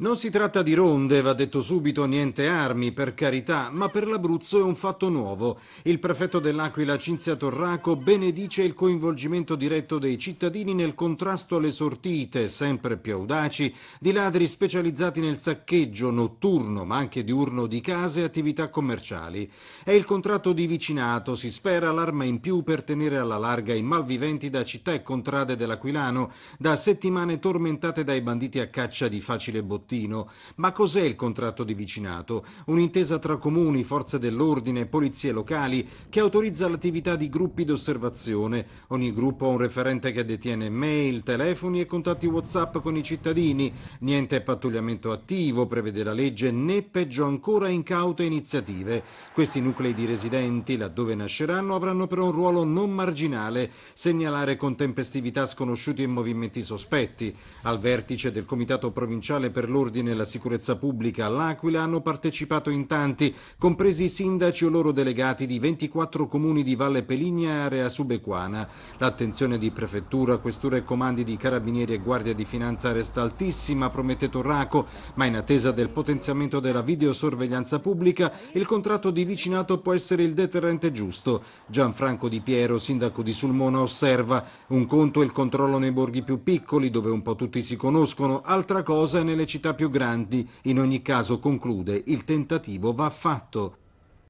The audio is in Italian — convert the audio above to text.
Non si tratta di ronde, va detto subito, niente armi, per carità, ma per l'Abruzzo è un fatto nuovo. Il prefetto dell'Aquila Cinzia Torraco benedice il coinvolgimento diretto dei cittadini nel contrasto alle sortite, sempre più audaci, di ladri specializzati nel saccheggio notturno, ma anche diurno di case e attività commerciali. È il contratto di vicinato, si spera, l'arma in più per tenere alla larga i malviventi da città e contrade dell'Aquilano, da settimane tormentate dai banditi a caccia di facile bottiglia bottino. Ma cos'è il contratto di vicinato? Un'intesa tra comuni, forze dell'ordine, polizie locali che autorizza l'attività di gruppi d'osservazione. Ogni gruppo ha un referente che detiene mail, telefoni e contatti WhatsApp con i cittadini. Niente pattugliamento attivo, prevede la legge, né peggio ancora incaute iniziative. Questi nuclei di residenti, laddove nasceranno, avranno però un ruolo non marginale, segnalare con tempestività sconosciuti e movimenti sospetti. Al vertice del Comitato Provinciale per l'Ordine l'ordine e la sicurezza pubblica all'Aquila hanno partecipato in tanti, compresi i sindaci o loro delegati di 24 comuni di Valle Peligna e area subequana. L'attenzione di prefettura, questura e comandi di carabinieri e guardia di finanza resta altissima, promette Torraco, ma in attesa del potenziamento della videosorveglianza pubblica, il contratto di vicinato può essere il deterrente giusto. Gianfranco Di Piero, sindaco di Sulmona, osserva un conto è il controllo nei borghi più piccoli, dove un po' tutti si conoscono, altra cosa è nelle città più grandi. In ogni caso, conclude, il tentativo va fatto.